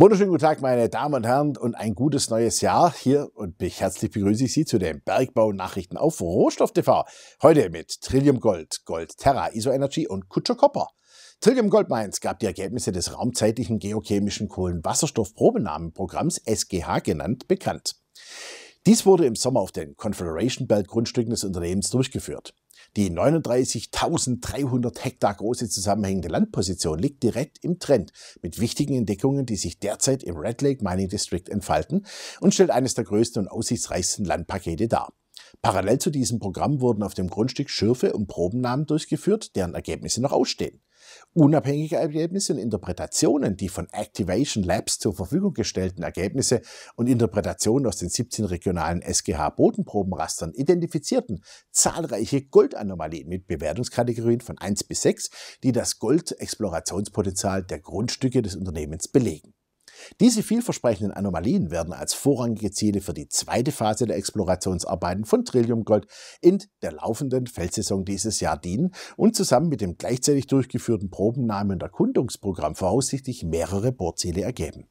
Wunderschönen guten Tag, meine Damen und Herren, und ein gutes neues Jahr hier und mich herzlich begrüße ich Sie zu den Bergbau-Nachrichten auf Rohstoff TV. Heute mit Trillium Gold, Gold Terra, ISO Energy und Kutscher Copper. Trillium Gold Mines gab die Ergebnisse des raumzeitlichen geochemischen Kohlenwasserstoffprobenahmenprogramms SGH genannt bekannt. Dies wurde im Sommer auf den Confederation Belt Grundstücken des Unternehmens durchgeführt. Die 39.300 Hektar große zusammenhängende Landposition liegt direkt im Trend mit wichtigen Entdeckungen, die sich derzeit im Red Lake Mining District entfalten und stellt eines der größten und aussichtsreichsten Landpakete dar. Parallel zu diesem Programm wurden auf dem Grundstück Schürfe und Probennahmen durchgeführt, deren Ergebnisse noch ausstehen unabhängige Ergebnisse und Interpretationen, die von Activation Labs zur Verfügung gestellten Ergebnisse und Interpretationen aus den 17 regionalen SGH-Bodenprobenrastern identifizierten zahlreiche Goldanomalien mit Bewertungskategorien von 1 bis 6, die das Goldexplorationspotenzial der Grundstücke des Unternehmens belegen. Diese vielversprechenden Anomalien werden als vorrangige Ziele für die zweite Phase der Explorationsarbeiten von Trillium Gold in der laufenden Feldsaison dieses Jahr dienen und zusammen mit dem gleichzeitig durchgeführten Probennahmen und Erkundungsprogramm voraussichtlich mehrere Bohrziele ergeben.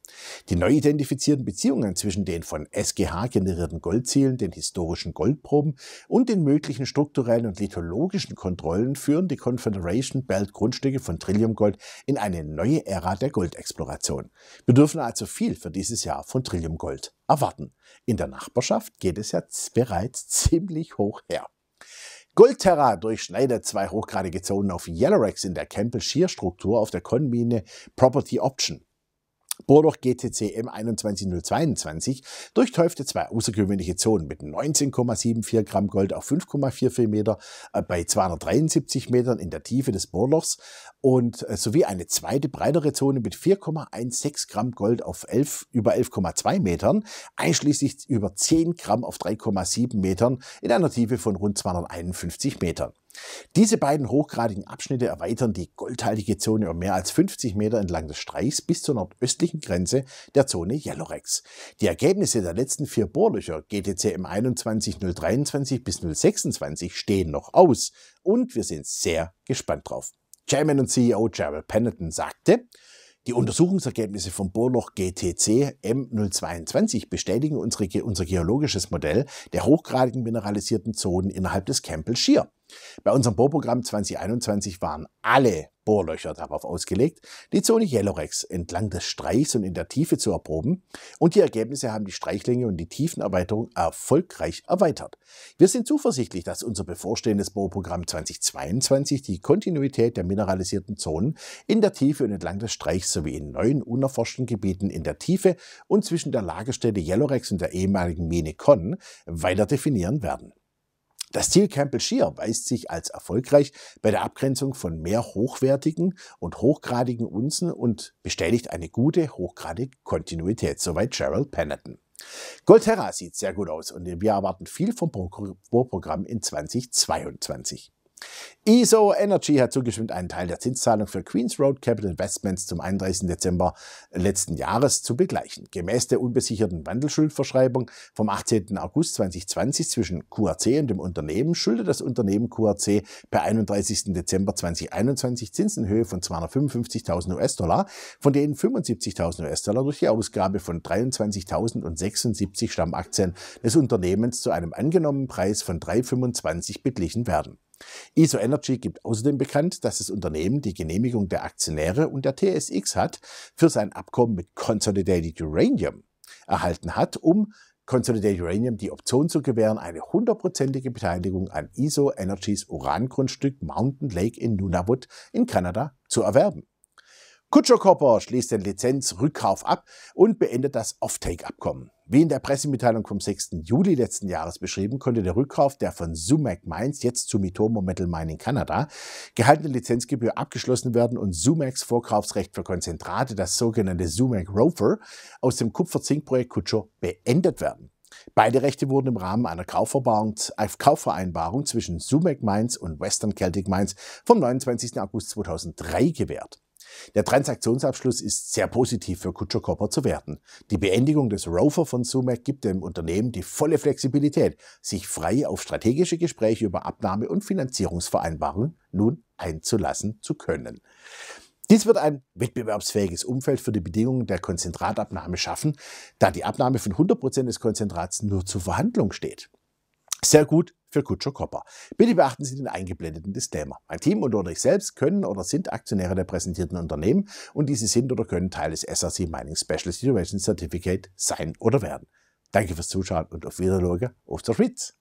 Die neu identifizierten Beziehungen zwischen den von SGH generierten Goldzielen, den historischen Goldproben und den möglichen strukturellen und lithologischen Kontrollen führen die Confederation Belt Grundstücke von Trillium Gold in eine neue Ära der Goldexploration. Bedürfen Einzelnen also viel für dieses Jahr von Trillium Gold erwarten. In der Nachbarschaft geht es ja bereits ziemlich hoch her. Goldterra durchschneidet zwei hochgradige Zonen auf Yellowrex in der Campbell Shear Struktur auf der Konmine Property Option. Bordoch GTC M21022 durchtäufte zwei außergewöhnliche Zonen mit 19,74 Gramm Gold auf 5,44 Meter äh, bei 273 Metern in der Tiefe des Bohrlochs und äh, sowie eine zweite breitere Zone mit 4,16 Gramm Gold auf 11, über 11,2 Metern, einschließlich über 10 Gramm auf 3,7 Metern in einer Tiefe von rund 251 Metern. Diese beiden hochgradigen Abschnitte erweitern die goldhaltige Zone um mehr als 50 Meter entlang des Streichs bis zur nordöstlichen Grenze der Zone Yellowrex. Die Ergebnisse der letzten vier Bohrlöcher GTC m 21 023 bis 026 stehen noch aus und wir sind sehr gespannt drauf. Chairman und CEO Gerald Pendleton sagte, die Untersuchungsergebnisse vom Bohrloch GTC M022 bestätigen unsere, unser geologisches Modell der hochgradigen mineralisierten Zonen innerhalb des Campbell Shear. Bei unserem Bohrprogramm 2021 waren alle Bohrlöcher darauf ausgelegt, die Zone Yellowrex entlang des Streichs und in der Tiefe zu erproben und die Ergebnisse haben die Streichlänge und die Tiefenerweiterung erfolgreich erweitert. Wir sind zuversichtlich, dass unser bevorstehendes Bohrprogramm 2022 die Kontinuität der mineralisierten Zonen in der Tiefe und entlang des Streichs sowie in neuen unerforschten Gebieten in der Tiefe und zwischen der Lagerstätte Yellowrex und der ehemaligen Mine Con weiter definieren werden. Das Ziel Campbell Shear weist sich als erfolgreich bei der Abgrenzung von mehr hochwertigen und hochgradigen Unzen und bestätigt eine gute, hochgradige Kontinuität, soweit Gerald Pennerton. Goldterra sieht sehr gut aus und wir erwarten viel vom Bohrprogramm in 2022. ESO Energy hat zugestimmt, einen Teil der Zinszahlung für Queens Road Capital Investments zum 31. Dezember letzten Jahres zu begleichen. Gemäß der unbesicherten Wandelschuldverschreibung vom 18. August 2020 zwischen QRC und dem Unternehmen schuldet das Unternehmen QRC per 31. Dezember 2021 Zinsenhöhe von 255.000 US-Dollar, von denen 75.000 US-Dollar durch die Ausgabe von 23.076 Stammaktien des Unternehmens zu einem angenommenen Preis von 3,25 beglichen werden. ISO Energy gibt außerdem bekannt, dass das Unternehmen die Genehmigung der Aktionäre und der TSX hat für sein Abkommen mit Consolidated Uranium erhalten hat, um Consolidated Uranium die Option zu gewähren, eine hundertprozentige Beteiligung an ISO Energies Urangrundstück Mountain Lake in Nunavut in Kanada zu erwerben. Kutscher Copper schließt den Lizenzrückkauf ab und beendet das Offtake-Abkommen. Wie in der Pressemitteilung vom 6. Juli letzten Jahres beschrieben, konnte der Rückkauf der von Sumac Mines, jetzt zu Mitomo Metal Mining Kanada, gehaltene Lizenzgebühr abgeschlossen werden und Sumacs Vorkaufsrecht für Konzentrate, das sogenannte Sumac Rover, aus dem Kupfer-Zink-Projekt Kutscher beendet werden. Beide Rechte wurden im Rahmen einer Kaufvereinbarung zwischen Sumac Mines und Western Celtic Mines vom 29. August 2003 gewährt. Der Transaktionsabschluss ist sehr positiv für Kutscher Copper zu werten. Die Beendigung des Rover von Sumac gibt dem Unternehmen die volle Flexibilität, sich frei auf strategische Gespräche über Abnahme- und Finanzierungsvereinbarungen nun einzulassen zu können. Dies wird ein wettbewerbsfähiges Umfeld für die Bedingungen der Konzentratabnahme schaffen, da die Abnahme von 100% Prozent des Konzentrats nur zur Verhandlung steht. Sehr gut für Kutscher Kopper. Bitte beachten Sie den eingeblendeten Disclaimer. Mein Team und oder ich selbst können oder sind Aktionäre der präsentierten Unternehmen und diese sind oder können Teil des SRC Mining Special Situation Certificate sein oder werden. Danke fürs Zuschauen und auf Wiedersehen auf der Schweiz.